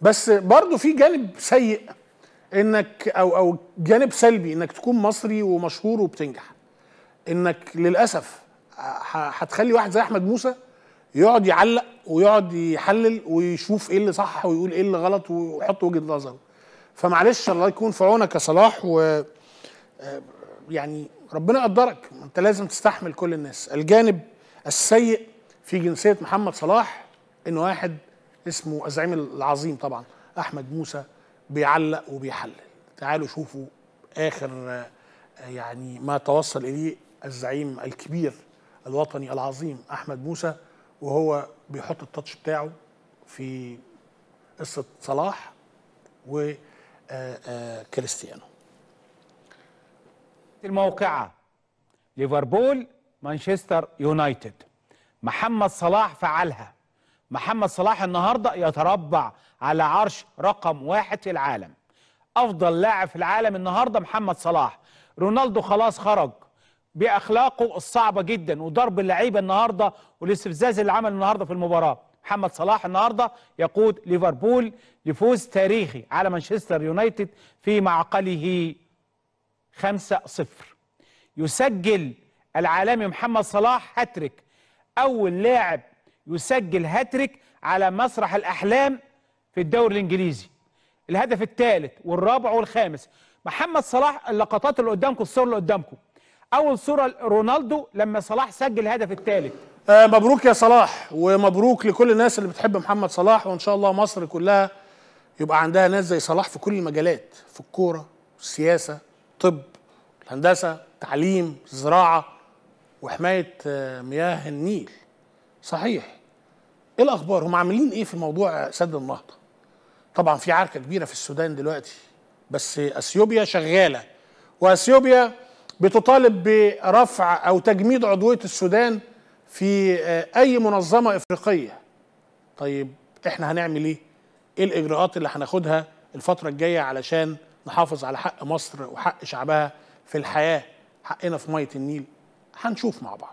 بس برضه في جانب سيء انك او او جانب سلبي انك تكون مصري ومشهور وبتنجح انك للاسف هتخلي واحد زي احمد موسى يقعد يعلق ويقعد يحلل ويشوف ايه اللي صح ويقول ايه اللي غلط ويحط وجهه نظره فمعلش الله يكون في عونك يا صلاح و آه، يعني ربنا قدرك انت لازم تستحمل كل الناس الجانب السيء في جنسيه محمد صلاح ان واحد اسمه الزعيم العظيم طبعا احمد موسى بيعلق وبيحلل تعالوا شوفوا اخر آه، يعني ما توصل اليه الزعيم الكبير الوطني العظيم احمد موسى وهو بيحط التاتش بتاعه في قصه صلاح وكريستيانو آه، آه، الموقعه ليفربول مانشستر يونايتد محمد صلاح فعلها محمد صلاح النهاردة يتربع على عرش رقم واحد في العالم أفضل لاعب في العالم النهاردة محمد صلاح رونالدو خلاص خرج بأخلاقه الصعبة جدا وضرب اللعيبة النهاردة والاستفزاز اللي عمله النهاردة في المباراة محمد صلاح النهاردة يقود ليفربول لفوز تاريخي على مانشستر يونايتد في معقله 5-0 يسجل العالمي محمد صلاح هاتريك أول لاعب يسجل هاتريك على مسرح الأحلام في الدوري الإنجليزي الهدف الثالث والرابع والخامس محمد صلاح اللقطات اللي قدامكم الصور اللي قدامكم أول صورة رونالدو لما صلاح سجل الهدف الثالث آه مبروك يا صلاح ومبروك لكل الناس اللي بتحب محمد صلاح وإن شاء الله مصر كلها يبقى عندها ناس زي صلاح في كل المجالات في الكورة السياسة طب الهندسة تعليم زراعة وحماية آه، مياه النيل صحيح ايه الاخبار هم عاملين ايه في موضوع سد النهضه طبعا في عركه كبيره في السودان دلوقتي بس اثيوبيا شغاله واثيوبيا بتطالب برفع او تجميد عضويه السودان في آه، اي منظمه افريقيه طيب احنا هنعمل ايه ايه الاجراءات اللي هناخدها الفتره الجايه علشان نحافظ على حق مصر وحق شعبها في الحياه حقنا في ميه النيل هنشوف مع بعض